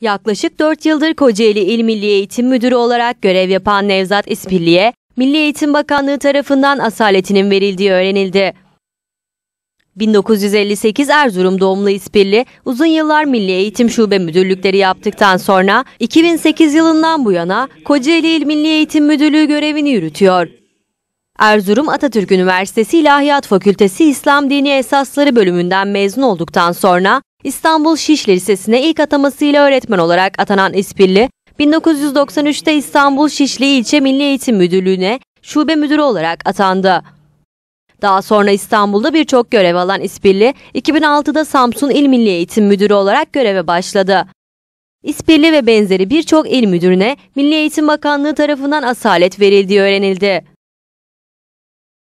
Yaklaşık 4 yıldır Kocaeli İl Milli Eğitim Müdürü olarak görev yapan Nevzat İspilli'ye Milli Eğitim Bakanlığı tarafından asaletinin verildiği öğrenildi. 1958 Erzurum doğumlu İspirli uzun yıllar Milli Eğitim Şube Müdürlükleri yaptıktan sonra 2008 yılından bu yana Kocaeli İl Milli Eğitim Müdürlüğü görevini yürütüyor. Erzurum Atatürk Üniversitesi İlahiyat Fakültesi İslam Dini Esasları bölümünden mezun olduktan sonra İstanbul Şişli Lisesi'ne ilk atamasıyla öğretmen olarak atanan İspilli, 1993'te İstanbul Şişli İlçe Milli Eğitim Müdürlüğü'ne şube müdürü olarak atandı. Daha sonra İstanbul'da birçok görev alan İspilli, 2006'da Samsun İl Milli Eğitim Müdürü olarak göreve başladı. İspirli ve benzeri birçok il müdürüne Milli Eğitim Bakanlığı tarafından asalet verildiği öğrenildi.